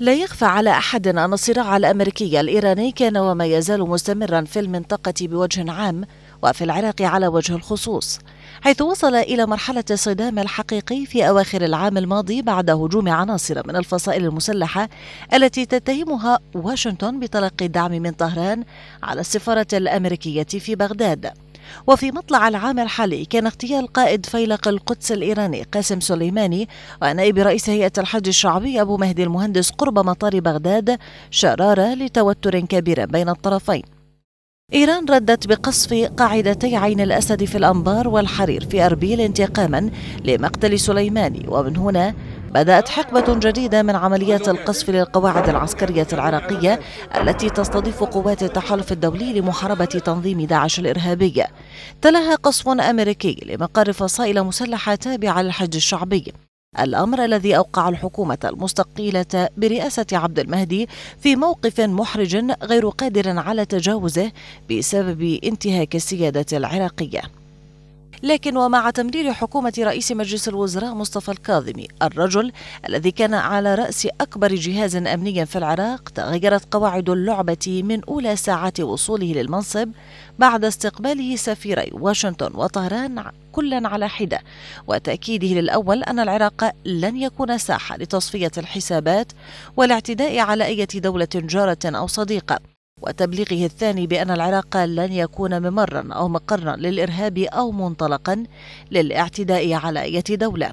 لا يخفى على أحد أن الصراع الأمريكي الإيراني كان وما يزال مستمرا في المنطقة بوجه عام وفي العراق على وجه الخصوص حيث وصل إلى مرحلة الصدام الحقيقي في أواخر العام الماضي بعد هجوم عناصر من الفصائل المسلحة التي تتهمها واشنطن بتلقي الدعم من طهران على السفارة الأمريكية في بغداد وفي مطلع العام الحالي كان اغتيال قائد فيلق القدس الإيراني قاسم سليماني ونائب رئيس هيئة الحج الشعبي أبو مهدي المهندس قرب مطار بغداد شرارة لتوتر كبير بين الطرفين إيران ردت بقصف قاعدتي عين الأسد في الأنبار والحرير في أربيل انتقاما لمقتل سليماني ومن هنا بدأت حقبة جديدة من عمليات القصف للقواعد العسكرية العراقية التي تستضيف قوات التحالف الدولي لمحاربة تنظيم داعش الإرهابي تلاها قصف أمريكي لمقر فصائل مسلحة تابعة للحج الشعبي الأمر الذي أوقع الحكومة المستقيلة برئاسة عبد المهدي في موقف محرج غير قادر على تجاوزه بسبب انتهاك السيادة العراقية لكن ومع تمرير حكومة رئيس مجلس الوزراء مصطفى الكاظمي الرجل الذي كان على رأس أكبر جهاز أمني في العراق تغيرت قواعد اللعبة من أولى ساعات وصوله للمنصب بعد استقباله سفيري واشنطن وطهران كلا على حدة وتأكيده للأول أن العراق لن يكون ساحة لتصفية الحسابات والاعتداء على أي دولة جارة أو صديقة وتبليغه الثاني بأن العراق لن يكون ممرا أو مقرا للإرهاب أو منطلقا للاعتداء على أي دولة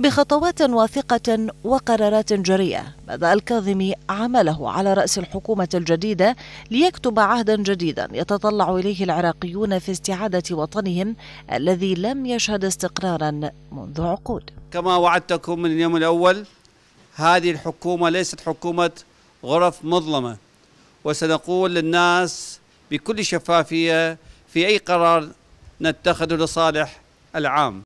بخطوات واثقة وقرارات جريئة بدأ الكاظمي عمله على رأس الحكومة الجديدة ليكتب عهدا جديدا يتطلع إليه العراقيون في استعادة وطنهم الذي لم يشهد استقرارا منذ عقود كما وعدتكم من اليوم الأول هذه الحكومة ليست حكومة غرف مظلمة وسنقول للناس بكل شفافية في أي قرار نتخذه لصالح العام